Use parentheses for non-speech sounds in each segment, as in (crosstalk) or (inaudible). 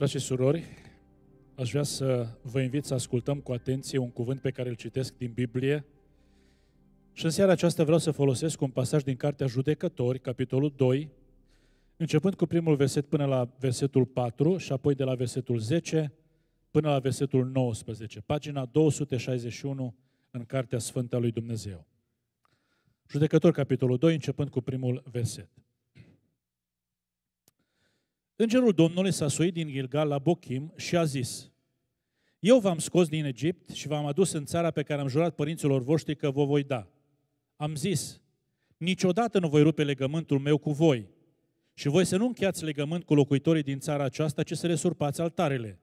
Frați și surori, aș vrea să vă invit să ascultăm cu atenție un cuvânt pe care îl citesc din Biblie. Și în seara aceasta vreau să folosesc un pasaj din Cartea Judecători, capitolul 2, începând cu primul verset până la versetul 4 și apoi de la versetul 10 până la versetul 19, pagina 261 în Cartea Sfântă a lui Dumnezeu. Judecător, capitolul 2, începând cu primul verset. Îngerul Domnului s-a suit din Gilgal la Bochim și a zis, Eu v-am scos din Egipt și v-am adus în țara pe care am jurat părinților voștri că vă voi da. Am zis, niciodată nu voi rupe legământul meu cu voi și voi să nu încheiați legământ cu locuitorii din țara aceasta, ce să le surpați altarele.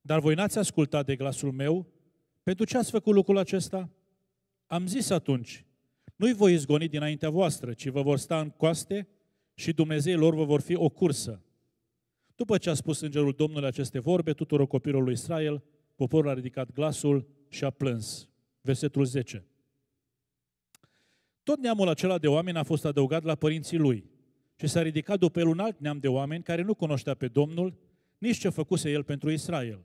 Dar voi n-ați ascultat de glasul meu? Pentru ce ați făcut lucrul acesta? Am zis atunci, nu-i voi izgoni dinaintea voastră, ci vă vor sta în coaste și Dumnezeilor lor vă vor fi o cursă. După ce a spus îngerul Domnului aceste vorbe tuturor copilor lui Israel, poporul a ridicat glasul și a plâns. Versetul 10. Tot neamul acela de oameni a fost adăugat la părinții lui și s-a ridicat după el un alt neam de oameni care nu cunoștea pe Domnul, nici ce făcuse el pentru Israel.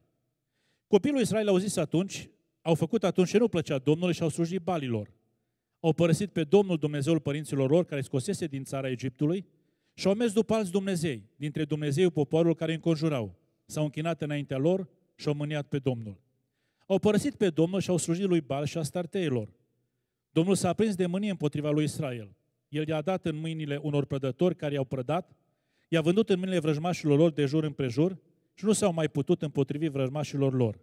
Copilul Israel au zis atunci, au făcut atunci ce nu plăcea Domnului și au slujit balilor. Au părăsit pe Domnul Dumnezeul părinților lor care scosese din țara Egiptului și au mers după alți Dumnezei, dintre Dumnezeu poporul care îi înconjurau. S-au închinat înaintea lor și au mâniat pe Domnul. Au părăsit pe Domnul și au slujit lui Bal și a starteilor. Domnul s-a prins de mânie împotriva lui Israel. El i-a dat în mâinile unor prădători care i-au prădat, i-a vândut în mâinile vrăjmașilor lor de jur împrejur și nu s-au mai putut împotrivi vrăjmașilor lor.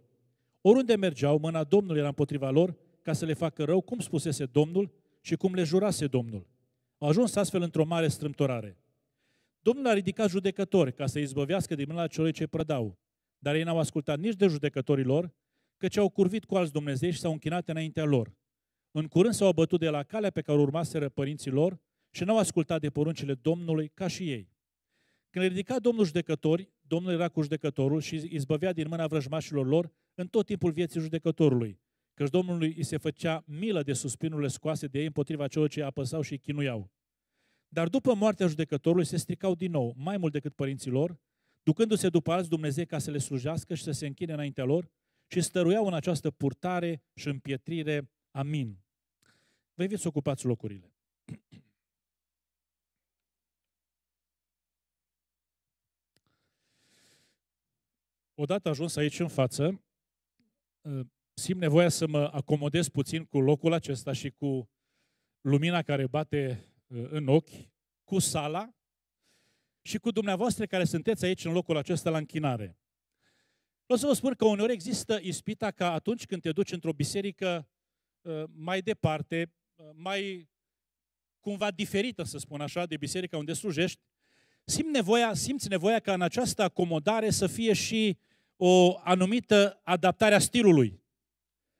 Oriunde mergeau, mâna Domnului era împotriva lor ca să le facă rău, cum spusese Domnul și cum le jurase Domnul. Au ajuns astfel într-o mare strâmtorare. Domnul a ridicat judecători ca să izbăvească din mâna celor ce prădau, dar ei n-au ascultat nici de judecătorii lor, căci au curvit cu alți Dumnezei și s-au închinat înaintea lor. În curând s-au bătut de la calea pe care urmaseră părinții lor și n-au ascultat de poruncile Domnului ca și ei. Când le ridica Domnul judecători, Domnul era cu judecătorul și izbăvea din mâna vrăjmașilor lor în tot timpul vieții judecătorului, căci Domnului îi se făcea milă de suspinurile scoase de ei împotriva celor ce apăsau și chinuiau. Dar după moartea judecătorului se stricau din nou, mai mult decât părinții lor, ducându-se după alți Dumnezei ca să le slujească și să se închine înaintea lor și stăruiau în această purtare și împietrire. Amin. Vă invit să ocupați locurile. (clears throat) Odată ajuns aici în față, uh, simt nevoia să mă acomodez puțin cu locul acesta și cu lumina care bate Uh, în ochi cu sala și cu dumneavoastră care sunteți aici în locul acesta la închinare. Vreau să vă spun că uneori există ispita ca atunci când te duci într-o biserică uh, mai departe, uh, mai cumva diferită, să spun așa, de biserica unde slujești, simți nevoia, simți nevoia ca în această acomodare să fie și o anumită adaptare a stilului.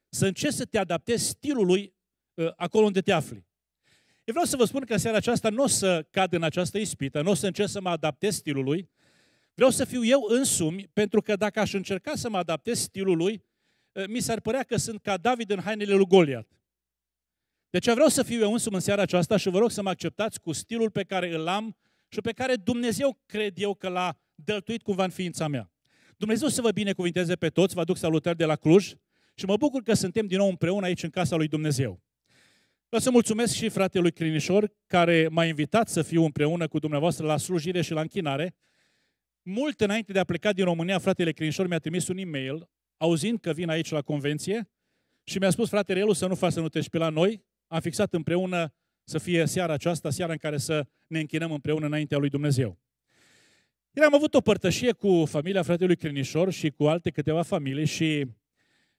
Să încerci să te adaptezi stilului acolo unde te afli. Eu vreau să vă spun că în seara aceasta nu o să cad în această ispită, nu o să încerc să mă adaptez stilului. Vreau să fiu eu însumi, pentru că dacă aș încerca să mă adaptez stilului, eh, mi s-ar părea că sunt ca David în hainele lui Goliat. Deci vreau să fiu eu însumi în seara aceasta și vă rog să mă acceptați cu stilul pe care îl am și pe care Dumnezeu cred eu că l-a dăltuit cumva în ființa mea. Dumnezeu să vă binecuvinteze pe toți, vă aduc salutări de la Cluj și mă bucur că suntem din nou împreună aici în casa lui Dumnezeu. Vreau să mulțumesc și fratelui Crinișor, care m-a invitat să fiu împreună cu dumneavoastră la slujire și la închinare. Mult înainte de a pleca din România, fratele Crinișor mi-a trimis un e-mail, auzind că vin aici la convenție, și mi-a spus, fratele Elu, să nu faci să nu te pe la noi. Am fixat împreună să fie seara aceasta, seara în care să ne închinăm împreună înaintea lui Dumnezeu. Iar am avut o părtășie cu familia fratelui Crinișor și cu alte câteva familii și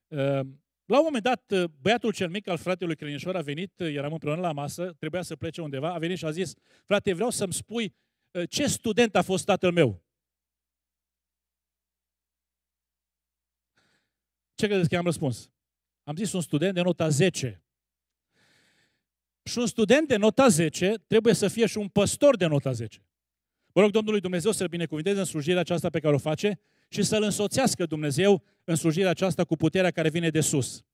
uh, la un moment dat, uh, băiatul cel mic al fratelui Crănișor a venit, uh, eram împreună la masă, trebuia să plece undeva, a venit și a zis, frate, vreau să-mi spui uh, ce student a fost tatăl meu. Ce credeți că am răspuns? Am zis un student de nota 10. Și un student de nota 10 trebuie să fie și un păstor de nota 10. Vă rog Domnului Dumnezeu să-L binecuvinteze în slujirea aceasta pe care o face și să-L însoțească Dumnezeu în slujirea aceasta cu puterea care vine de sus.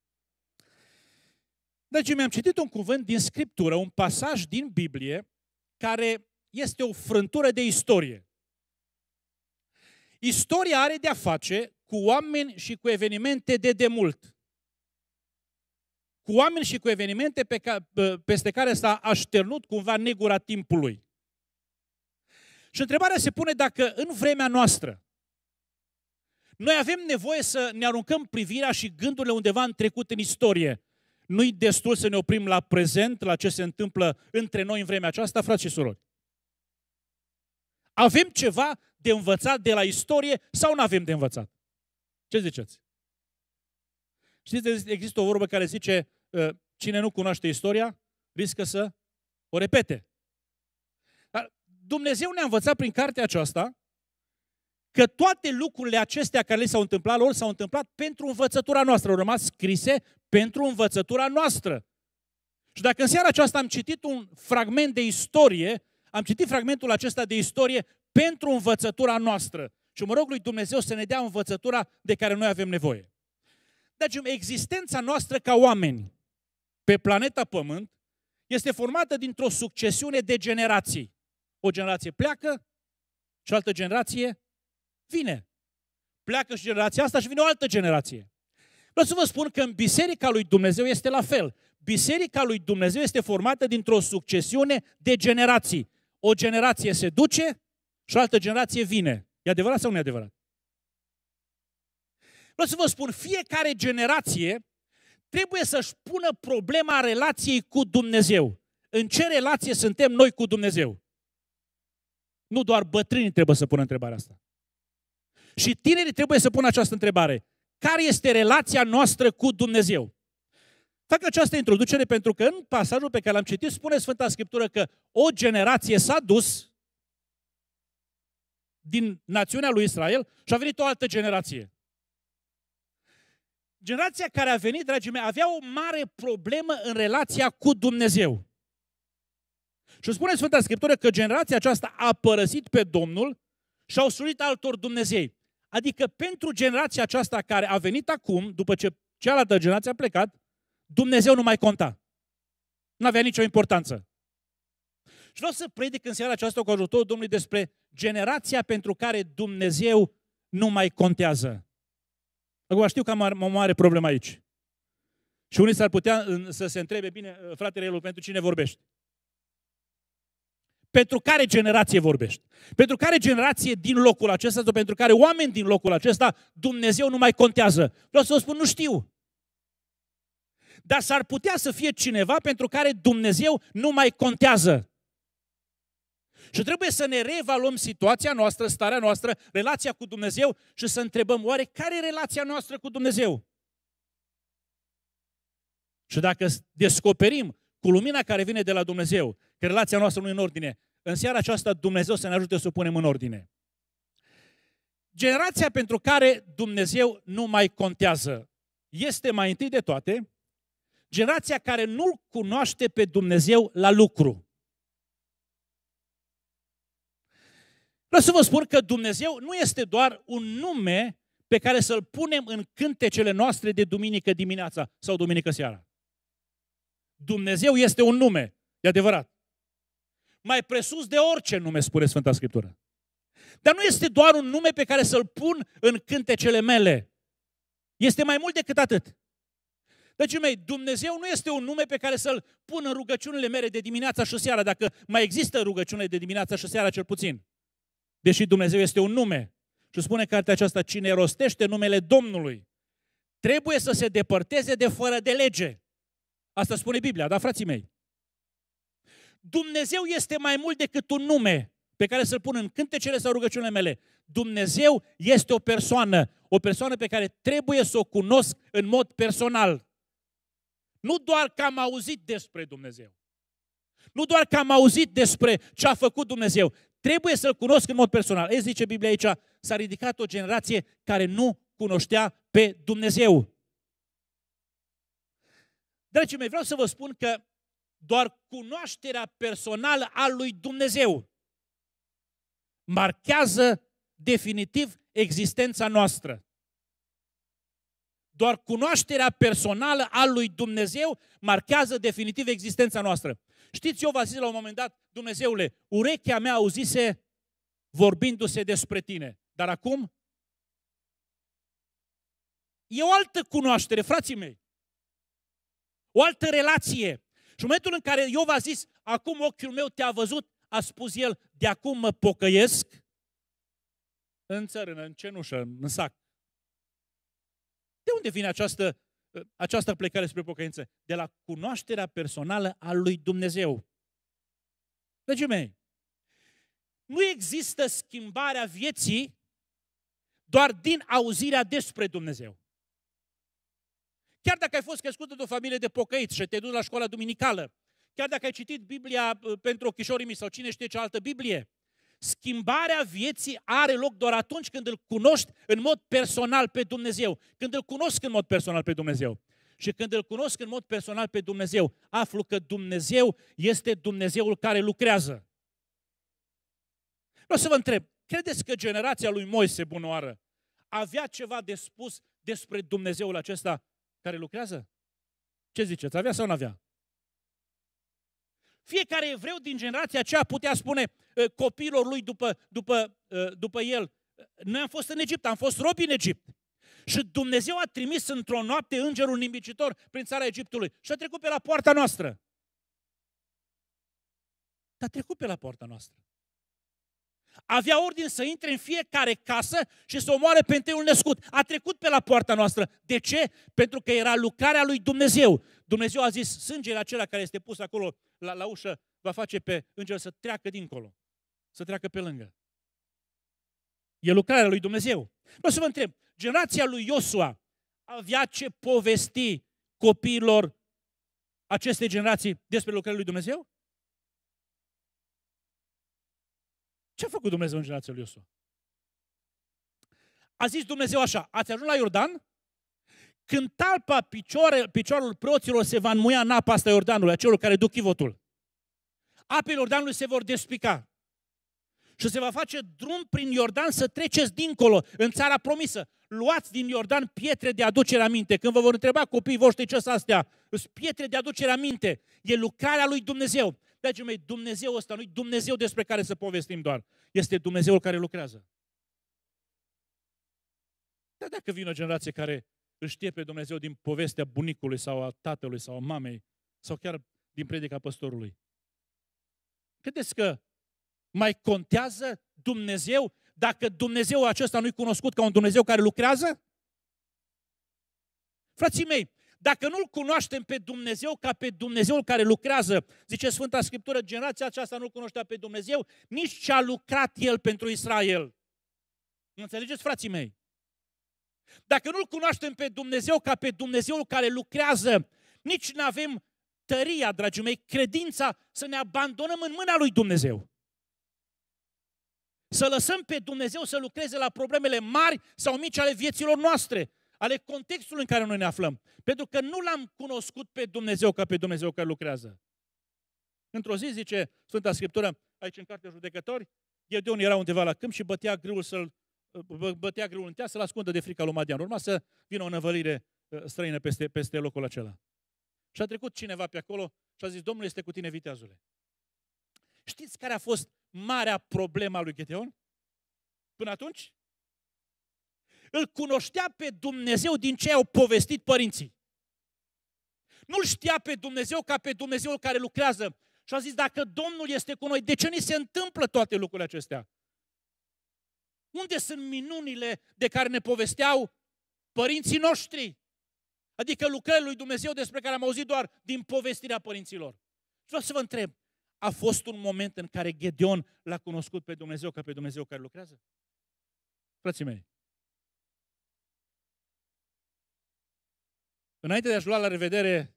Deci mi-am citit un cuvânt din Scriptură, un pasaj din Biblie, care este o frântură de istorie. Istoria are de-a face cu oameni și cu evenimente de demult. Cu oameni și cu evenimente pe ca, peste care s-a așternut cumva negura timpului. Și întrebarea se pune dacă în vremea noastră noi avem nevoie să ne aruncăm privirea și gândurile undeva în trecut, în istorie. Nu-i destul să ne oprim la prezent, la ce se întâmplă între noi în vremea aceasta, frați și surori. Avem ceva de învățat de la istorie sau nu avem de învățat? Ce ziceți? Știți, există o vorbă care zice, ă, cine nu cunoaște istoria, riscă să o repete. Dar Dumnezeu ne-a învățat prin cartea aceasta că toate lucrurile acestea care le s-au întâmplat lor s-au întâmplat pentru învățătura noastră, au rămas scrise pentru învățătura noastră. Și dacă în seara aceasta am citit un fragment de istorie, am citit fragmentul acesta de istorie pentru învățătura noastră. Și mă rog lui Dumnezeu să ne dea învățătura de care noi avem nevoie. Deci existența noastră ca oameni pe planeta Pământ este formată dintr-o succesiune de generații. O generație pleacă, cealaltă generație vine. Pleacă și generația asta și vine o altă generație. Vreau să vă spun că în Biserica lui Dumnezeu este la fel. Biserica lui Dumnezeu este formată dintr-o succesiune de generații. O generație se duce și o altă generație vine. E adevărat sau nu e adevărat? Vreau să vă spun, fiecare generație trebuie să-și pună problema relației cu Dumnezeu. În ce relație suntem noi cu Dumnezeu? Nu doar bătrânii trebuie să pună întrebarea asta. Și tinerii trebuie să pună această întrebare. Care este relația noastră cu Dumnezeu? Fac această introducere pentru că în pasajul pe care l-am citit spune Sfânta Scriptură că o generație s-a dus din națiunea lui Israel și a venit o altă generație. Generația care a venit, dragii mei, avea o mare problemă în relația cu Dumnezeu. Și spune Sfânta Scriptură că generația aceasta a părăsit pe Domnul și au surit altor Dumnezei. Adică pentru generația aceasta care a venit acum, după ce cealaltă generație a plecat, Dumnezeu nu mai conta. Nu avea nicio importanță. Și vreau să predic în seara aceasta cu ajutorul Domnului despre generația pentru care Dumnezeu nu mai contează. Acum știu că am o mare problemă aici. Și unii s-ar putea să se întrebe, bine, fratele Elu, pentru cine vorbești? Pentru care generație vorbești? Pentru care generație din locul acesta sau pentru care oameni din locul acesta Dumnezeu nu mai contează? Vreau să vă spun, nu știu. Dar s-ar putea să fie cineva pentru care Dumnezeu nu mai contează. Și trebuie să ne reevaluăm situația noastră, starea noastră, relația cu Dumnezeu și să întrebăm oare care e relația noastră cu Dumnezeu? Și dacă descoperim cu lumina care vine de la Dumnezeu că relația noastră nu e în ordine. În seara aceasta Dumnezeu să ne ajute să o punem în ordine. Generația pentru care Dumnezeu nu mai contează este mai întâi de toate generația care nu-L cunoaște pe Dumnezeu la lucru. Vreau să vă spun că Dumnezeu nu este doar un nume pe care să-l punem în cântecele noastre de duminică dimineața sau duminică seara. Dumnezeu este un nume, e adevărat mai presus de orice nume, spune Sfânta Scriptură. Dar nu este doar un nume pe care să-l pun în cântecele mele. Este mai mult decât atât. Deci, mei, Dumnezeu nu este un nume pe care să-l pun în rugăciunile mele de dimineața și seara, dacă mai există rugăciune de dimineața și seara cel puțin. Deși Dumnezeu este un nume. Și spune cartea aceasta, cine rostește numele Domnului, trebuie să se depărteze de fără de lege. Asta spune Biblia, da, frații mei? Dumnezeu este mai mult decât un nume pe care să-l pun în cântecele sau rugăciunile mele. Dumnezeu este o persoană, o persoană pe care trebuie să o cunosc în mod personal. Nu doar că am auzit despre Dumnezeu. Nu doar că am auzit despre ce a făcut Dumnezeu. Trebuie să-L cunosc în mod personal. Ei zice Biblia aici, s-a ridicat o generație care nu cunoștea pe Dumnezeu. Dragii mei, vreau să vă spun că doar cunoașterea personală a lui Dumnezeu marchează definitiv existența noastră. Doar cunoașterea personală a lui Dumnezeu marchează definitiv existența noastră. Știți, eu v-am zis la un moment dat, Dumnezeule, urechea mea auzise vorbindu-se despre tine. Dar acum? E o altă cunoaștere, frații mei. O altă relație. Și în momentul în care Iov a zis, acum ochiul meu te-a văzut, a spus el, de acum mă pocăiesc în țărână, în cenușă, în sac. De unde vine această, această plecare spre pocăință? De la cunoașterea personală a lui Dumnezeu. Dragii mei, nu există schimbarea vieții doar din auzirea despre Dumnezeu. Chiar dacă ai fost crescut într-o familie de pocăiți și te-ai dus la școala duminicală, chiar dacă ai citit Biblia uh, pentru ochișorii mi sau cine știe ce altă Biblie, schimbarea vieții are loc doar atunci când îl cunoști în mod personal pe Dumnezeu. Când îl cunosc în mod personal pe Dumnezeu. Și când îl cunosc în mod personal pe Dumnezeu, aflu că Dumnezeu este Dumnezeul care lucrează. Vreau să vă întreb, credeți că generația lui Moise Bunoară avea ceva de spus despre Dumnezeul acesta care lucrează? Ce ziceți, avea sau nu avea? Fiecare evreu din generația aceea putea spune ă, copiilor lui după, după, ă, după el, noi am fost în Egipt, am fost robi în Egipt. Și Dumnezeu a trimis într-o noapte îngerul nimicitor prin țara Egiptului și a trecut pe la poarta noastră. Dar a trecut pe la poarta noastră. Avea ordin să intre în fiecare casă și să omoare pe întâiul născut. A trecut pe la poarta noastră. De ce? Pentru că era lucrarea lui Dumnezeu. Dumnezeu a zis, sângele acela care este pus acolo la, la ușă va face pe înger să treacă dincolo, să treacă pe lângă. E lucrarea lui Dumnezeu. Vreau să vă întreb, generația lui Iosua avea ce povesti copiilor acestei generații despre lucrarea lui Dumnezeu? Ce a făcut Dumnezeu în generația lui Iosua? A zis Dumnezeu așa, ați ajuns la Iordan? Când talpa picioare, picioarul preoților se va înmuia în apa asta Iordanului, acelor care duc chivotul, apele Iordanului se vor despica și se va face drum prin Iordan să treceți dincolo, în țara promisă. Luați din Iordan pietre de aducere aminte. Când vă vor întreba copiii voștri ce sunt astea, sunt pietre de aducere aminte. E lucrarea lui Dumnezeu. Dragii mei, Dumnezeu ăsta nu-i Dumnezeu despre care să povestim doar. Este Dumnezeul care lucrează. Dar dacă vine o generație care își știe pe Dumnezeu din povestea bunicului sau a tatălui sau a mamei sau chiar din predica păstorului, credeți că mai contează Dumnezeu dacă Dumnezeu acesta nu-i cunoscut ca un Dumnezeu care lucrează? Frații mei, dacă nu-L cunoaștem pe Dumnezeu ca pe Dumnezeul care lucrează, zice Sfânta Scriptură, generația aceasta nu cunoștea pe Dumnezeu, nici ce a lucrat El pentru Israel. Nu înțelegeți, frații mei? Dacă nu-L cunoaștem pe Dumnezeu ca pe Dumnezeul care lucrează, nici nu avem tăria, dragii mei, credința să ne abandonăm în mâna lui Dumnezeu. Să lăsăm pe Dumnezeu să lucreze la problemele mari sau mici ale vieților noastre ale contextului în care noi ne aflăm. Pentru că nu l-am cunoscut pe Dumnezeu ca pe Dumnezeu care lucrează. Într-o zi, zice Sfânta Scriptură, aici în Cartea Judecători, Gedeon era undeva la câmp și bătea greul să-l bătea greul în tea să-l ascundă de frica lui Madian. Urma să vină o năvălire ă, străină peste, peste locul acela. Și a trecut cineva pe acolo și a zis, Domnul este cu tine, viteazule. Știți care a fost marea problema lui Gedeon? Până atunci? îl cunoștea pe Dumnezeu din ce au povestit părinții. nu știa pe Dumnezeu ca pe Dumnezeu care lucrează. Și a zis, dacă Domnul este cu noi, de ce ni se întâmplă toate lucrurile acestea? Unde sunt minunile de care ne povesteau părinții noștri? Adică lucrările lui Dumnezeu despre care am auzit doar din povestirea părinților. Și vreau să vă întreb, a fost un moment în care Gedeon l-a cunoscut pe Dumnezeu ca pe Dumnezeu care lucrează? Frații mei, Înainte de a-și lua la revedere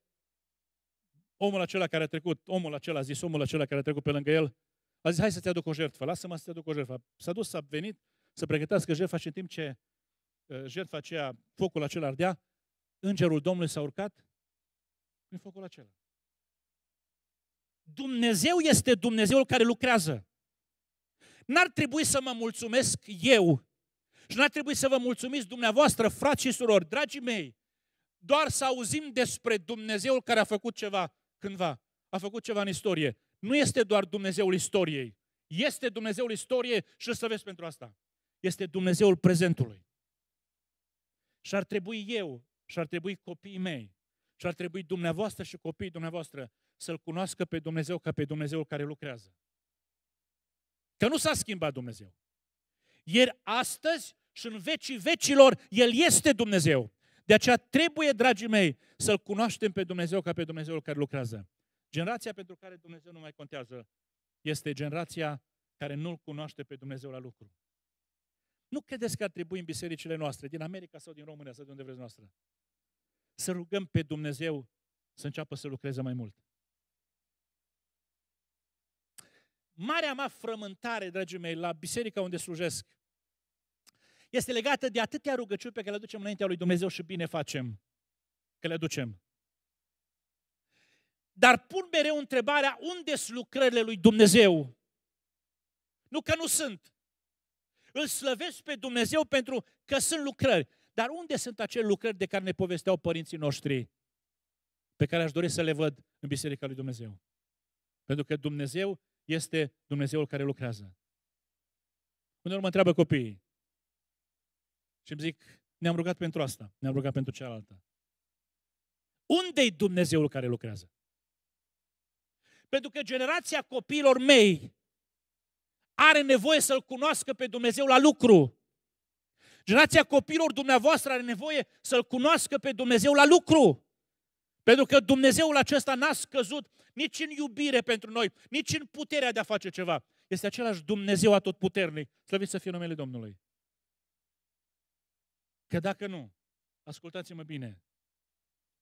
omul acela care a trecut, omul acela a zis, omul acela care a trecut pe lângă el, a zis, hai să-ți aduc o jertfă, lasă-mă să-ți aduc o jertfă. S-a dus, s-a venit să pregătească jertfa și în timp ce uh, jertfa aceea, focul acela ardea, îngerul Domnului s-a urcat prin focul acela. Dumnezeu este Dumnezeul care lucrează. N-ar trebui să mă mulțumesc eu și n-ar trebui să vă mulțumiți dumneavoastră, frați și surori, dragii mei, doar să auzim despre Dumnezeul care a făcut ceva cândva, a făcut ceva în istorie. Nu este doar Dumnezeul istoriei. Este Dumnezeul istoriei și să vezi pentru asta. Este Dumnezeul prezentului. Și ar trebui eu, și ar trebui copiii mei, și ar trebui dumneavoastră și copiii dumneavoastră să-L cunoască pe Dumnezeu ca pe Dumnezeul care lucrează. Că nu s-a schimbat Dumnezeu. Ieri, astăzi și în vecii vecilor, El este Dumnezeu. De aceea trebuie, dragii mei, să-L cunoaștem pe Dumnezeu ca pe Dumnezeul care lucrează. Generația pentru care Dumnezeu nu mai contează este generația care nu-L cunoaște pe Dumnezeu la lucru. Nu credeți că ar trebui în bisericile noastre, din America sau din România sau de unde vreți noastră, să rugăm pe Dumnezeu să înceapă să lucreze mai mult. Marea mea frământare, dragii mei, la biserica unde slujesc, este legată de atâtea rugăciuni pe care le aducem înaintea lui Dumnezeu și bine facem că le aducem. Dar pun mereu întrebarea, unde sunt lucrările lui Dumnezeu? Nu că nu sunt. Îl slăvesc pe Dumnezeu pentru că sunt lucrări. Dar unde sunt acele lucrări de care ne povesteau părinții noștri, pe care aș dori să le văd în Biserica lui Dumnezeu? Pentru că Dumnezeu este Dumnezeul care lucrează. Uneori mă întreabă copiii, și îmi zic, ne-am rugat pentru asta, ne-am rugat pentru cealaltă. Unde-i Dumnezeul care lucrează? Pentru că generația copiilor mei are nevoie să-L cunoască pe Dumnezeu la lucru. Generația copiilor dumneavoastră are nevoie să-L cunoască pe Dumnezeu la lucru. Pentru că Dumnezeul acesta n-a scăzut nici în iubire pentru noi, nici în puterea de a face ceva. Este același Dumnezeu atotputernic. Slăviți să fie numele Domnului. Că dacă nu, ascultați-mă bine,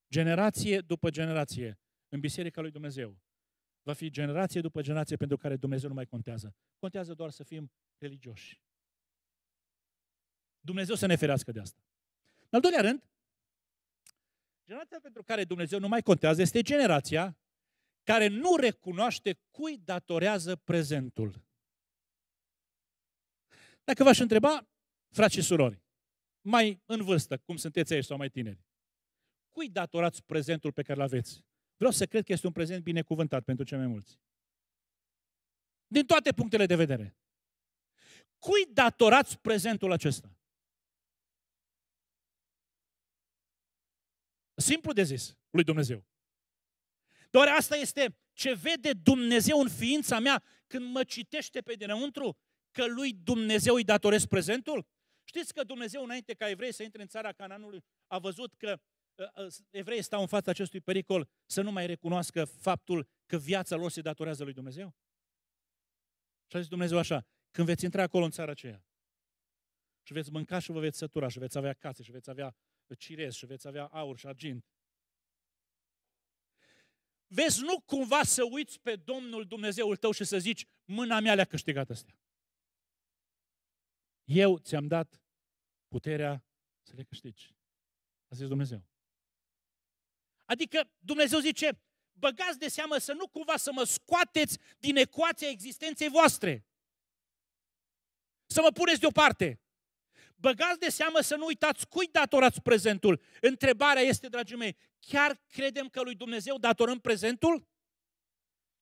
generație după generație în Biserica lui Dumnezeu va fi generație după generație pentru care Dumnezeu nu mai contează. Contează doar să fim religioși. Dumnezeu să ne ferească de asta. În al doilea rând, generația pentru care Dumnezeu nu mai contează este generația care nu recunoaște cui datorează prezentul. Dacă v-aș întreba, frați și surori, mai în vârstă, cum sunteți aici sau mai tineri. Cui datorați prezentul pe care îl aveți? Vreau să cred că este un prezent binecuvântat pentru cei mai mulți. Din toate punctele de vedere. Cui datorați prezentul acesta? Simplu de zis, lui Dumnezeu. Doar asta este ce vede Dumnezeu în ființa mea când mă citește pe dinăuntru că lui Dumnezeu îi datorez prezentul? Știți că Dumnezeu, înainte ca evrei să intre în țara Cananului, a văzut că uh, uh, evreii stau în fața acestui pericol să nu mai recunoască faptul că viața lor se datorează lui Dumnezeu? Și a zis Dumnezeu așa, când veți intra acolo în țara aceea și veți mânca și vă veți sătura și veți avea case și veți avea uh, cirez și veți avea aur și argint, vezi nu cumva să uiți pe Domnul Dumnezeul tău și să zici, mâna mea le-a câștigat astea. Eu ți-am dat puterea să le câștigi. A zis Dumnezeu. Adică Dumnezeu zice, băgați de seamă să nu cumva să mă scoateți din ecuația existenței voastre. Să mă puneți deoparte. Băgați de seamă să nu uitați cui datorați prezentul. Întrebarea este, dragii mei, chiar credem că lui Dumnezeu datorăm prezentul?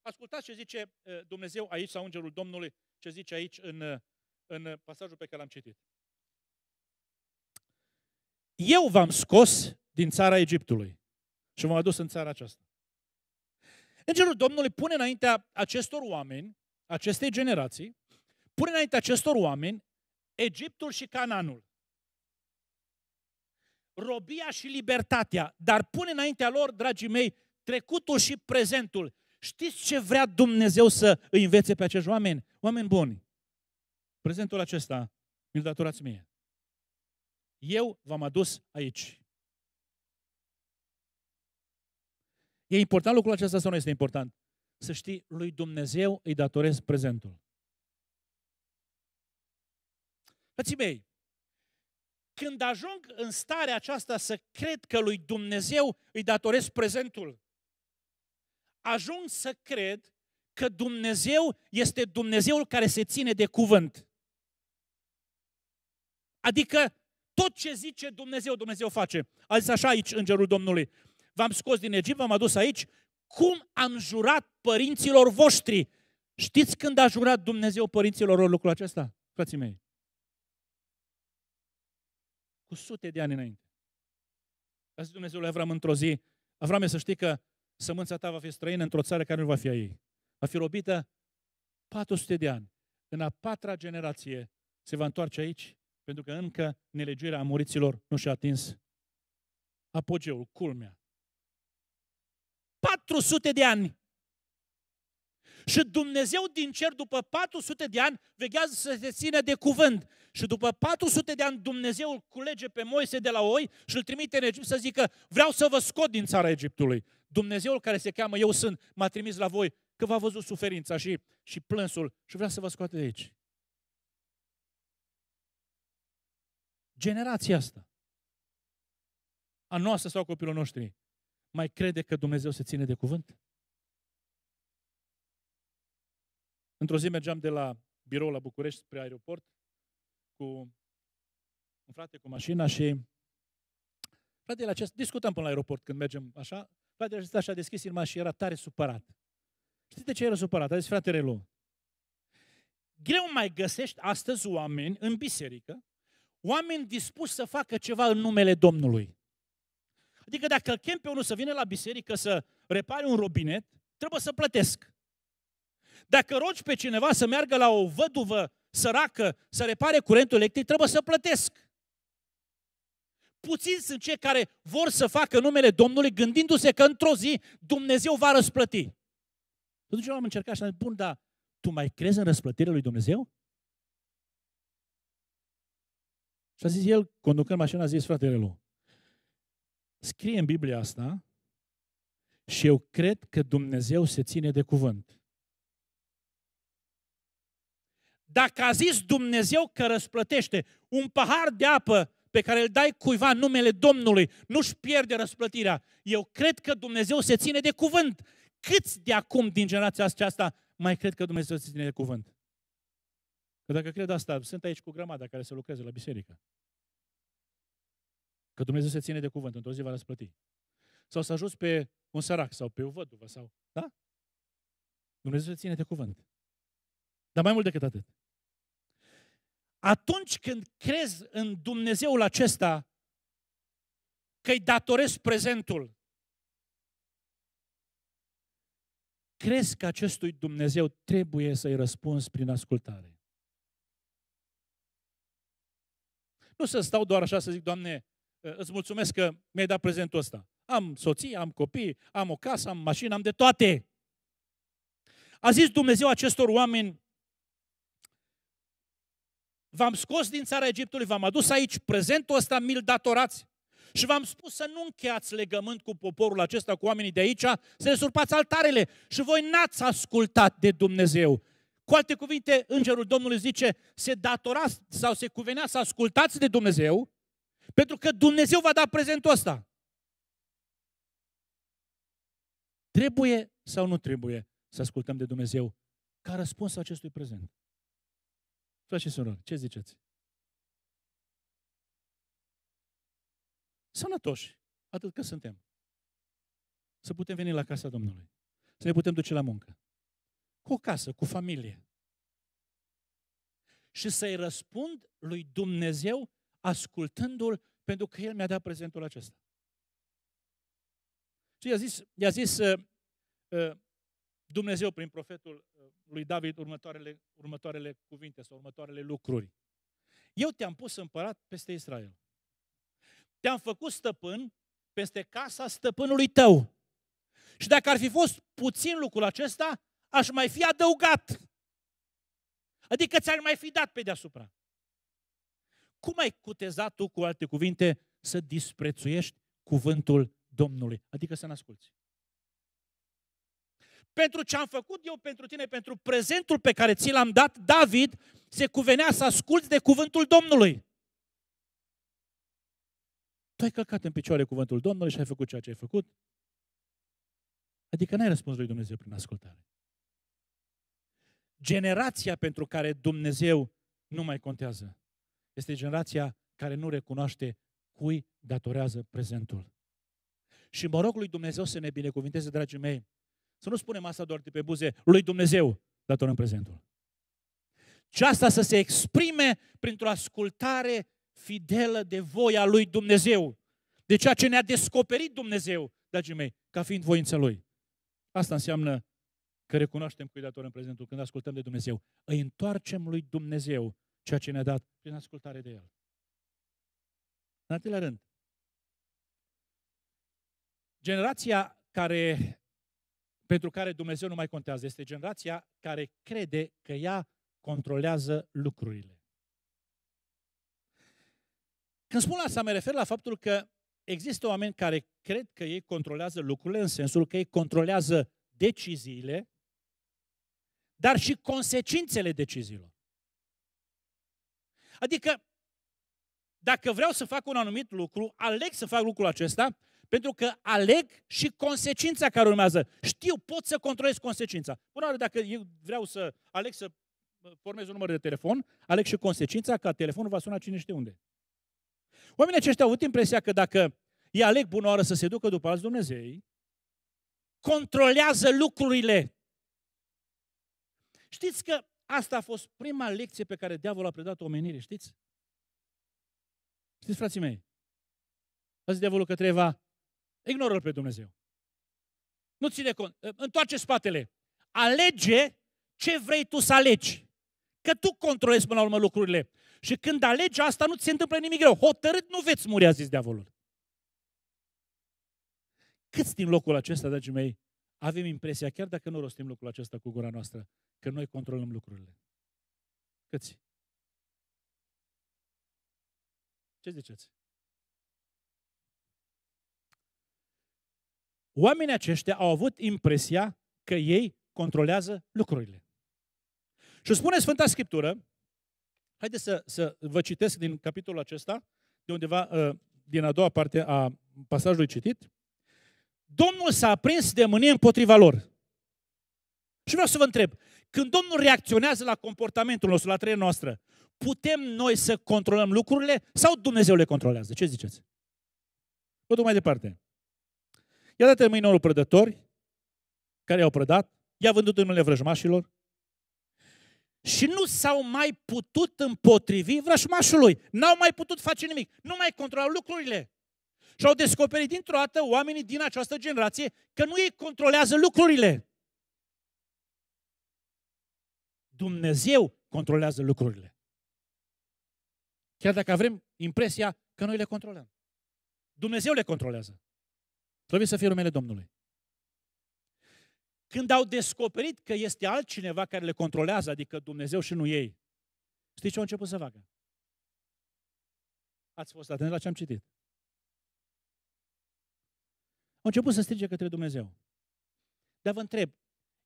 Ascultați ce zice uh, Dumnezeu aici sau Îngerul Domnului, ce zice aici în uh, în uh, pasajul pe care l-am citit. Eu v-am scos din țara Egiptului și v-am adus în țara aceasta. Îngerul Domnului pune înaintea acestor oameni, acestei generații, pune înaintea acestor oameni Egiptul și Cananul. Robia și libertatea, dar pune înaintea lor, dragii mei, trecutul și prezentul. Știți ce vrea Dumnezeu să îi învețe pe acești oameni? Oameni buni, Prezentul acesta mi-l datorați mie. Eu v-am adus aici. E important lucrul acesta sau nu este important? Să știi, lui Dumnezeu îi datorez prezentul. Frații mei, când ajung în starea aceasta să cred că lui Dumnezeu îi datorez prezentul, ajung să cred că Dumnezeu este Dumnezeul care se ține de cuvânt. Adică tot ce zice Dumnezeu, Dumnezeu face. A zis așa aici îngerul Domnului. V-am scos din Egipt, v-am adus aici. Cum am jurat părinților voștri? Știți când a jurat Dumnezeu părinților lor lucrul acesta, frații mei? Cu sute de ani înainte. A zis Dumnezeu lui Avram într-o zi, Avrame, să știi că sămânța ta va fi străină într-o țară care nu va fi a ei. Va fi robită 400 de ani. În a patra generație se va întoarce aici pentru că încă nelegiuirea amoriților nu și-a atins apogeul, culmea. 400 de ani. Și Dumnezeu din cer, după 400 de ani, veghează să se țină de cuvânt. Și după 400 de ani, Dumnezeu îl culege pe Moise de la oi și îl trimite în Egipt să zică, vreau să vă scot din țara Egiptului. Dumnezeul care se cheamă Eu sunt, m-a trimis la voi, că v-a văzut suferința și, și plânsul și vrea să vă scoate de aici. generația asta, a noastră sau copilul noștri, mai crede că Dumnezeu se ține de cuvânt? Într-o zi mergeam de la birou la București spre aeroport cu un frate cu mașina și fratele acesta, discutăm până la aeroport când mergem așa, fratele acesta și-a deschis inima și era tare supărat. Știți de ce era supărat? A zis, fratele lui, greu mai găsești astăzi oameni în biserică Oameni dispuși să facă ceva în numele Domnului. Adică dacă îl chem pe unul să vină la biserică să repare un robinet, trebuie să plătesc. Dacă rogi pe cineva să meargă la o văduvă săracă să repare curentul electric, trebuie să plătesc. Puțini sunt cei care vor să facă numele Domnului gândindu-se că într-o zi Dumnezeu va răsplăti. Atunci eu am încercat și am zis, bun, dar tu mai crezi în răsplătirea lui Dumnezeu? Și a zis el, conducând mașina, a zis, fratele lui scrie în Biblia asta și eu cred că Dumnezeu se ține de cuvânt. Dacă a zis Dumnezeu că răsplătește un pahar de apă pe care îl dai cuiva în numele Domnului, nu-și pierde răsplătirea. Eu cred că Dumnezeu se ține de cuvânt. Câți de acum din generația aceasta mai cred că Dumnezeu se ține de cuvânt? Că dacă cred asta, sunt aici cu grămada care să lucreze la biserică. Că Dumnezeu se ține de cuvânt, într-o zi va răsplăti. Sau să ajuți pe un sărac sau pe o văduvă sau... Da? Dumnezeu se ține de cuvânt. Dar mai mult decât atât. Atunci când crezi în Dumnezeul acesta, că îi datorezi prezentul, crezi că acestui Dumnezeu trebuie să-i răspunzi prin ascultare. Nu să stau doar așa să zic, Doamne, ă, îți mulțumesc că mi-ai dat prezentul ăsta. Am soție, am copii, am o casă, am mașină, am de toate. A zis Dumnezeu acestor oameni, v-am scos din țara Egiptului, v-am adus aici, prezentul ăsta mi-l datorați. Și v-am spus să nu încheiați legământ cu poporul acesta, cu oamenii de aici, să le surpați altarele. Și voi n-ați ascultat de Dumnezeu. Cu alte cuvinte, îngerul Domnului zice, se datora sau se cuvenea să ascultați de Dumnezeu, pentru că Dumnezeu va da prezentul ăsta. Trebuie sau nu trebuie să ascultăm de Dumnezeu ca răspuns acestui prezent? Frate și surori, ce ziceți? Sănătoși, atât că suntem. Să putem veni la casa Domnului. Să ne putem duce la muncă cu casă, cu familie. Și să-i răspund lui Dumnezeu ascultându-l pentru că El mi-a dat prezentul acesta. Și i-a zis, i-a zis uh, uh, Dumnezeu prin profetul uh, lui David următoarele, următoarele cuvinte sau următoarele lucruri. Eu te-am pus împărat peste Israel. Te-am făcut stăpân peste casa stăpânului tău. Și dacă ar fi fost puțin lucrul acesta, aș mai fi adăugat. Adică ți-ar mai fi dat pe deasupra. Cum ai cutezat tu, cu alte cuvinte, să disprețuiești cuvântul Domnului? Adică să-L asculți. Pentru ce am făcut eu pentru tine, pentru prezentul pe care ți l-am dat, David se cuvenea să asculți de cuvântul Domnului. Tu ai călcat în picioare cuvântul Domnului și ai făcut ceea ce ai făcut. Adică n-ai răspuns lui Dumnezeu prin ascultare generația pentru care Dumnezeu nu mai contează. Este generația care nu recunoaște cui datorează prezentul. Și mă rog lui Dumnezeu să ne binecuvinteze, dragii mei, să nu spunem asta doar de pe buze, lui Dumnezeu datorăm prezentul. Și asta să se exprime printr-o ascultare fidelă de voia lui Dumnezeu, de ceea ce ne-a descoperit Dumnezeu, dragii mei, ca fiind voința Lui. Asta înseamnă că recunoaștem că e dator în prezentul, când ascultăm de Dumnezeu, îi întoarcem lui Dumnezeu ceea ce ne-a dat prin ascultare de El. În al rând, generația care, pentru care Dumnezeu nu mai contează este generația care crede că ea controlează lucrurile. Când spun asta, mă refer la faptul că există oameni care cred că ei controlează lucrurile în sensul că ei controlează deciziile dar și consecințele deciziilor. Adică, dacă vreau să fac un anumit lucru, aleg să fac lucrul acesta, pentru că aleg și consecința care urmează. Știu, pot să controlez consecința. Până oară, dacă eu vreau să aleg să formez un număr de telefon, aleg și consecința că telefonul va suna cine știe unde. Oamenii aceștia au avut impresia că dacă ei aleg bună oară să se ducă după alți Dumnezei, controlează lucrurile Știți că asta a fost prima lecție pe care diavolul a predat omenirii, știți? Știți, frații mei? Azi diavolul către Eva, ignoră-L pe Dumnezeu. Nu ține cont. Întoarce spatele. Alege ce vrei tu să alegi. Că tu controlezi până la urmă lucrurile. Și când alegi asta, nu ți se întâmplă nimic greu. Hotărât nu veți muri, a zis diavolul. Câți din locul acesta, dragii mei, avem impresia, chiar dacă nu rostim lucrul acesta cu gura noastră, că noi controlăm lucrurile. Câți? Ce ziceți? Oamenii aceștia au avut impresia că ei controlează lucrurile. Și spune Sfânta Scriptură, haideți să, să vă citesc din capitolul acesta, de undeva, uh, din a doua parte a pasajului citit, Domnul s-a aprins de mânie împotriva lor. Și vreau să vă întreb, când Domnul reacționează la comportamentul nostru, la trăirea noastră, putem noi să controlăm lucrurile sau Dumnezeu le controlează? Ce ziceți? Vă duc mai departe. I-a dat în mâinile prădători care i-au prădat, i-a vândut în mâinile vrăjmașilor și nu s-au mai putut împotrivi vrăjmașului. N-au mai putut face nimic. Nu mai controlau lucrurile. Și au descoperit dintr-o dată oamenii din această generație că nu ei controlează lucrurile. Dumnezeu controlează lucrurile. Chiar dacă avem impresia că noi le controlăm. Dumnezeu le controlează. Trebuie să fie numele Domnului. Când au descoperit că este altcineva care le controlează, adică Dumnezeu și nu ei, știți ce au început să facă? Ați fost atenți la ce am citit. Au început să strige către Dumnezeu. Dar vă întreb,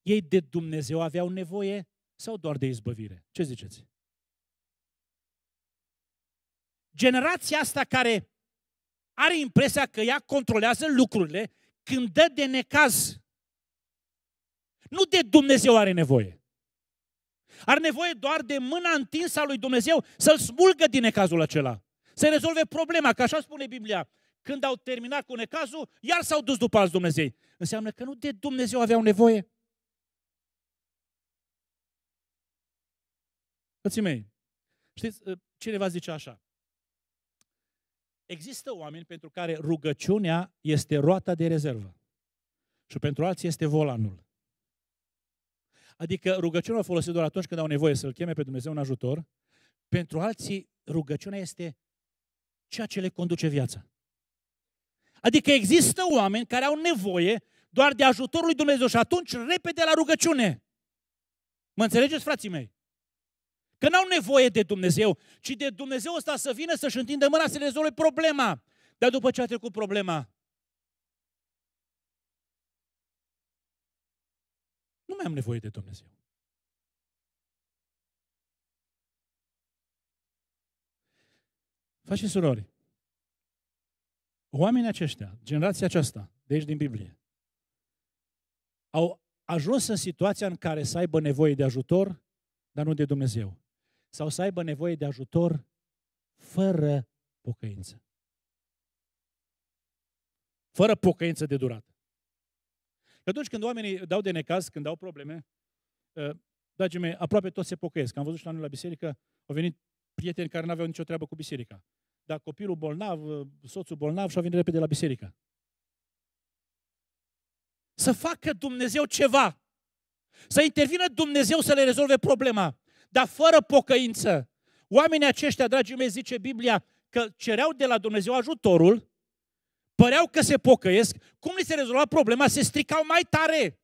ei de Dumnezeu aveau nevoie sau doar de izbăvire? Ce ziceți? Generația asta care are impresia că ea controlează lucrurile când dă de necaz. Nu de Dumnezeu are nevoie. Are nevoie doar de mâna întinsă a lui Dumnezeu să-l smulgă din necazul acela. Să rezolve problema, că așa spune Biblia când au terminat cu necazul, iar s-au dus după alți Dumnezei. Înseamnă că nu de Dumnezeu aveau nevoie. Pății mei, știți, ă, cineva zice așa. Există oameni pentru care rugăciunea este roata de rezervă și pentru alții este volanul. Adică rugăciunea o folosit doar atunci când au nevoie să-L cheme pe Dumnezeu în ajutor. Pentru alții, rugăciunea este ceea ce le conduce viața. Adică există oameni care au nevoie doar de ajutorul lui Dumnezeu și atunci repede la rugăciune. Mă înțelegeți, frații mei? Că n-au nevoie de Dumnezeu, ci de Dumnezeu ăsta să vină să-și întindă mâna să rezolve problema. Dar după ce a trecut problema, nu mai am nevoie de Dumnezeu. Faceți surori, Oamenii aceștia, generația aceasta, de aici din Biblie, au ajuns în situația în care să aibă nevoie de ajutor, dar nu de Dumnezeu. Sau să aibă nevoie de ajutor fără pocăință. Fără pocăință de durată. Că atunci când oamenii dau de necaz, când au probleme, ă, dragii mei, aproape toți se pocăiesc. Am văzut și la noi la biserică, au venit prieteni care nu aveau nicio treabă cu biserica dar copilul bolnav, ă, soțul bolnav și-a venit repede la biserică. Să facă Dumnezeu ceva. Să intervină Dumnezeu să le rezolve problema. Dar fără pocăință. Oamenii aceștia, dragii mei, zice Biblia, că cereau de la Dumnezeu ajutorul, păreau că se pocăiesc, cum li se rezolva problema, se stricau mai tare.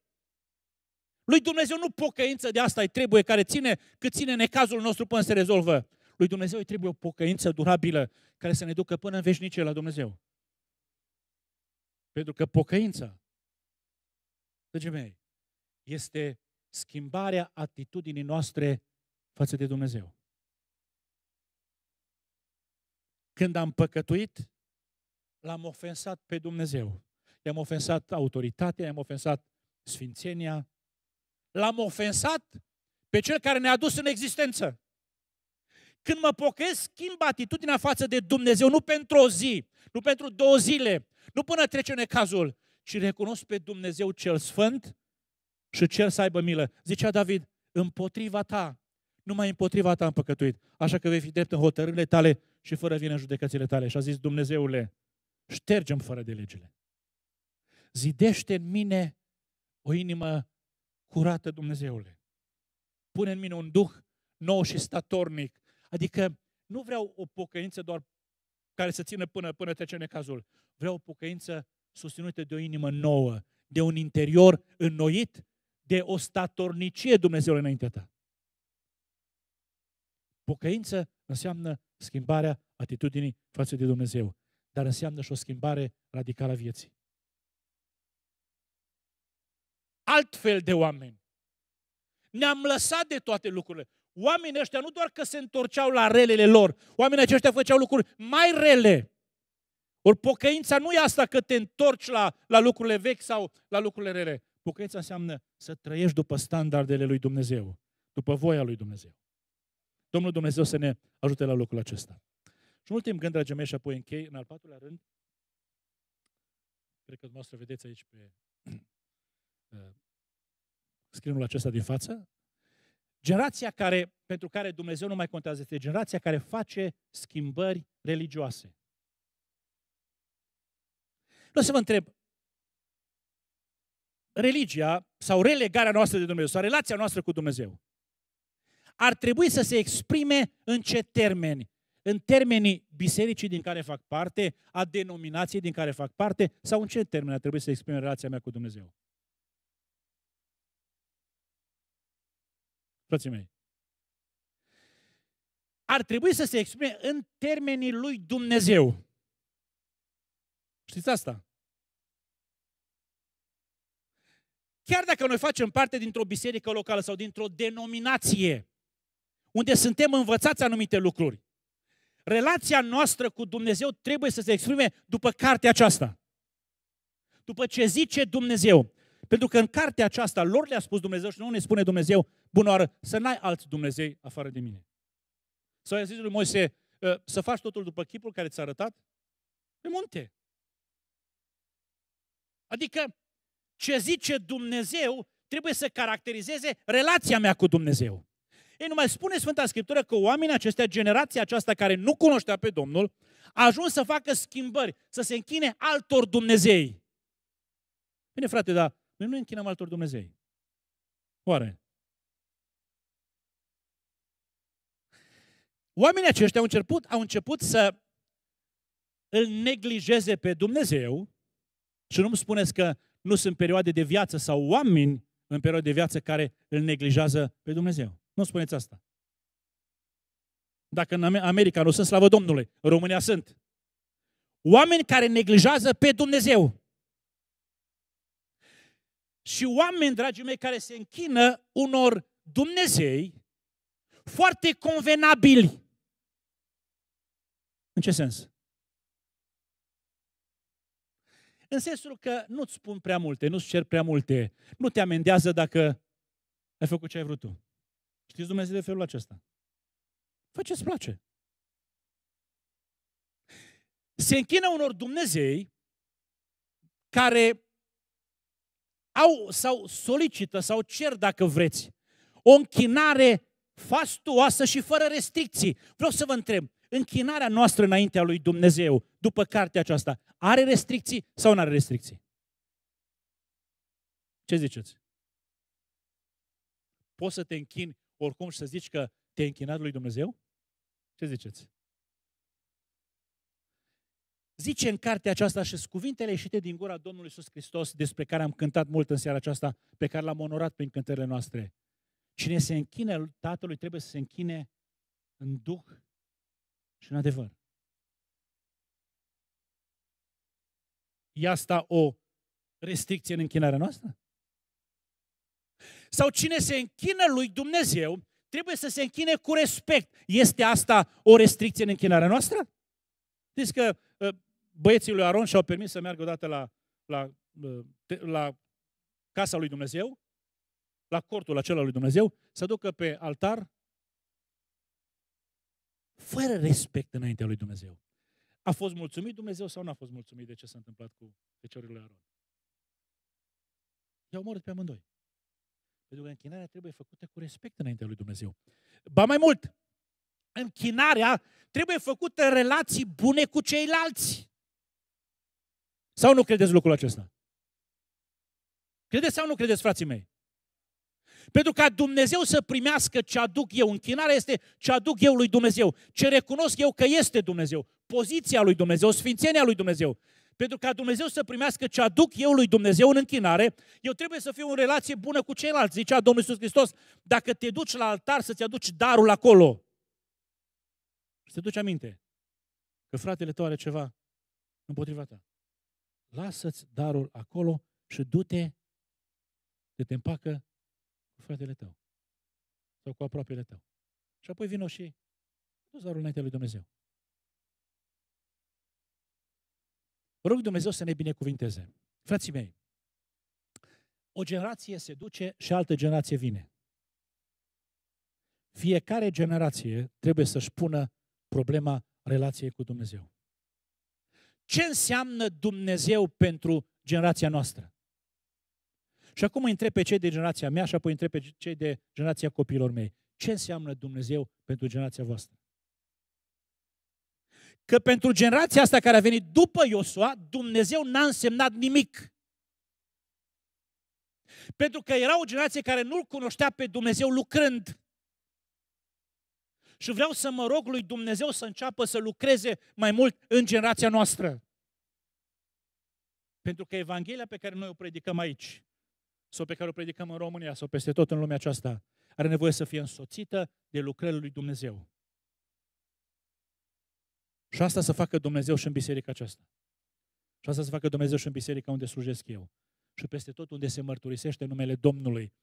Lui Dumnezeu nu pocăință de asta îi trebuie, care ține, cât ține necazul nostru până se rezolvă, lui Dumnezeu îi trebuie o pocăință durabilă care să ne ducă până în veșnicie la Dumnezeu. Pentru că pocăința, dragii mei, este schimbarea atitudinii noastre față de Dumnezeu. Când am păcătuit, l-am ofensat pe Dumnezeu. I-am ofensat autoritatea, i-am ofensat sfințenia, l-am ofensat pe cel care ne-a dus în existență. Când mă pocăiesc, schimb atitudinea față de Dumnezeu, nu pentru o zi, nu pentru două zile, nu până trece necazul, ci recunosc pe Dumnezeu cel Sfânt și cel să aibă milă. Zicea David, împotriva ta, numai împotriva ta am păcătuit, așa că vei fi drept în hotărârile tale și fără vină în judecățile tale. Și a zis, Dumnezeule, ștergem fără de legile. Zidește în mine o inimă curată, Dumnezeule. Pune în mine un duh nou și statornic. Adică nu vreau o pocăință doar care să țină până, până trece necazul. Vreau o pocăință susținută de o inimă nouă, de un interior înnoit, de o statornicie Dumnezeu înaintea ta. Pocăință înseamnă schimbarea atitudinii față de Dumnezeu, dar înseamnă și o schimbare radicală a vieții. Altfel de oameni. Ne-am lăsat de toate lucrurile. Oamenii ăștia nu doar că se întorceau la relele lor, oamenii aceștia făceau lucruri mai rele. Ori pocăința nu e asta că te întorci la, la lucrurile vechi sau la lucrurile rele. Pocăința înseamnă să trăiești după standardele lui Dumnezeu, după voia lui Dumnezeu. Domnul Dumnezeu să ne ajute la locul acesta. Și un ultim gând, dragii mei, și apoi închei, în al patrulea rând, cred că dumneavoastră vedeți aici pe (clears throat) uh, acesta din față, Generația care, pentru care Dumnezeu nu mai contează este generația care face schimbări religioase. Vreau să vă întreb, religia sau relegarea noastră de Dumnezeu sau relația noastră cu Dumnezeu ar trebui să se exprime în ce termeni? În termenii bisericii din care fac parte, a denominației din care fac parte sau în ce termeni ar trebui să exprime relația mea cu Dumnezeu? frații mei. Ar trebui să se exprime în termenii lui Dumnezeu. Știți asta? Chiar dacă noi facem parte dintr-o biserică locală sau dintr-o denominație unde suntem învățați anumite lucruri, relația noastră cu Dumnezeu trebuie să se exprime după cartea aceasta. După ce zice Dumnezeu. Pentru că în cartea aceasta lor le-a spus Dumnezeu și nu ne spune Dumnezeu, bună oară, să n-ai alți Dumnezei afară de mine. Sau i-a zis lui Moise, ă, să faci totul după chipul care ți-a arătat pe munte. Adică ce zice Dumnezeu trebuie să caracterizeze relația mea cu Dumnezeu. Ei, nu mai spune Sfânta Scriptură că oamenii acestea, generația aceasta care nu cunoștea pe Domnul, a ajuns să facă schimbări, să se închine altor Dumnezei. Bine, frate, dar noi nu ne închinăm altor Dumnezei. Oare? Oamenii aceștia au început, au început să îl neglijeze pe Dumnezeu și nu-mi spuneți că nu sunt perioade de viață sau oameni în perioade de viață care îl neglijează pe Dumnezeu. Nu spuneți asta. Dacă în America nu sunt slavă Domnului, în România sunt. Oameni care neglijează pe Dumnezeu și oameni, dragii mei, care se închină unor Dumnezei foarte convenabili. În ce sens? În sensul că nu-ți spun prea multe, nu-ți cer prea multe, nu te amendează dacă ai făcut ce ai vrut tu. Știți Dumnezeu de felul acesta. Fă ce-ți place. Se închină unor Dumnezei care au sau solicită sau cer, dacă vreți, o închinare fastuoasă și fără restricții. Vreau să vă întreb, închinarea noastră înaintea lui Dumnezeu, după cartea aceasta, are restricții sau nu are restricții? Ce ziceți? Poți să te închini oricum și să zici că te-ai închinat lui Dumnezeu? Ce ziceți? zice în cartea aceasta și cuvintele ieșite din gura Domnului Iisus Hristos, despre care am cântat mult în seara aceasta, pe care l-am onorat prin cântările noastre. Cine se închine Tatălui trebuie să se închine în Duh și în adevăr. E asta o restricție în închinarea noastră? Sau cine se închină lui Dumnezeu trebuie să se închine cu respect. Este asta o restricție în închinarea noastră? Știți că uh, băieții lui Aron și-au permis să meargă odată la, la, uh, la casa lui Dumnezeu, la cortul acela lui Dumnezeu, să ducă pe altar fără respect înaintea lui Dumnezeu. A fost mulțumit Dumnezeu sau nu a fost mulțumit de ce s-a întâmplat cu feciorii lui Aron? I-au omorât pe amândoi. Pentru că închinarea trebuie făcută cu respect înaintea lui Dumnezeu. Ba mai mult, închinarea trebuie făcută în relații bune cu ceilalți. Sau nu credeți lucrul acesta? Credeți sau nu credeți, frații mei? Pentru ca Dumnezeu să primească ce aduc eu, închinarea este ce aduc eu lui Dumnezeu, ce recunosc eu că este Dumnezeu, poziția lui Dumnezeu, sfințenia lui Dumnezeu. Pentru ca Dumnezeu să primească ce aduc eu lui Dumnezeu în închinare, eu trebuie să fiu în relație bună cu ceilalți, zicea Domnul Iisus Hristos. Dacă te duci la altar să-ți aduci darul acolo, să te duci aminte că fratele tău are ceva împotriva ta lasă-ți darul acolo și du-te să te împacă cu fratele tău sau cu aproapele tău. Și apoi vino și du darul înaintea lui Dumnezeu. Vă rog Dumnezeu să ne binecuvinteze. Frații mei, o generație se duce și altă generație vine. Fiecare generație trebuie să-și pună problema relației cu Dumnezeu ce înseamnă Dumnezeu pentru generația noastră. Și acum îi întreb pe cei de generația mea și apoi întreb pe cei de generația copiilor mei. Ce înseamnă Dumnezeu pentru generația voastră? Că pentru generația asta care a venit după Iosua, Dumnezeu n-a însemnat nimic. Pentru că era o generație care nu-L cunoștea pe Dumnezeu lucrând și vreau să mă rog lui Dumnezeu să înceapă să lucreze mai mult în generația noastră. Pentru că Evanghelia pe care noi o predicăm aici, sau pe care o predicăm în România, sau peste tot în lumea aceasta, are nevoie să fie însoțită de lucrările lui Dumnezeu. Și asta să facă Dumnezeu și în biserica aceasta. Și asta să facă Dumnezeu și în biserica unde slujesc eu. Și peste tot unde se mărturisește numele Domnului.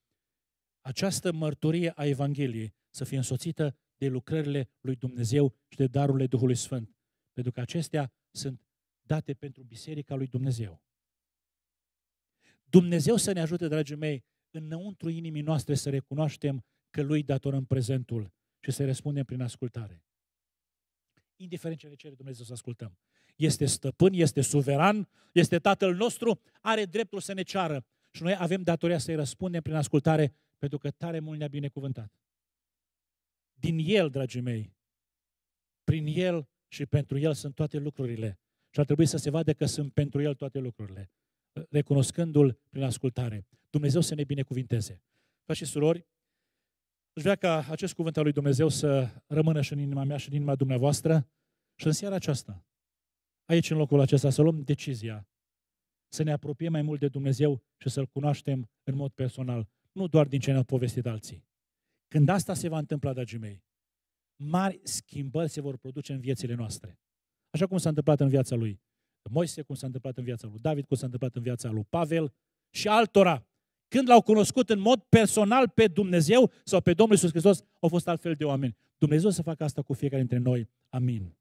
Această mărturie a Evangheliei să fie însoțită de lucrările lui Dumnezeu și de darurile Duhului Sfânt. Pentru că acestea sunt date pentru Biserica lui Dumnezeu. Dumnezeu să ne ajute, dragii mei, înăuntru inimii noastre să recunoaștem că Lui datorăm prezentul și să răspundem prin ascultare. Indiferent ce ne cere Dumnezeu să ascultăm. Este stăpân, este suveran, este Tatăl nostru, are dreptul să ne ceară. Și noi avem datoria să-i răspundem prin ascultare, pentru că tare mult ne-a binecuvântat. Din El, dragii mei, prin El și pentru El sunt toate lucrurile. Și ar trebui să se vadă că sunt pentru El toate lucrurile, recunoscându-L prin ascultare. Dumnezeu să ne binecuvinteze. Frați și surori, își vrea ca acest cuvânt al lui Dumnezeu să rămână și în inima mea și în inima dumneavoastră și în seara aceasta, aici în locul acesta, să luăm decizia să ne apropiem mai mult de Dumnezeu și să-L cunoaștem în mod personal, nu doar din ce ne-au povestit alții. Când asta se va întâmpla, dragii mei, mari schimbări se vor produce în viețile noastre. Așa cum s-a întâmplat în viața lui Moise, cum s-a întâmplat în viața lui David, cum s-a întâmplat în viața lui Pavel și altora. Când l-au cunoscut în mod personal pe Dumnezeu sau pe Domnul Iisus Hristos, au fost altfel de oameni. Dumnezeu să facă asta cu fiecare dintre noi. Amin.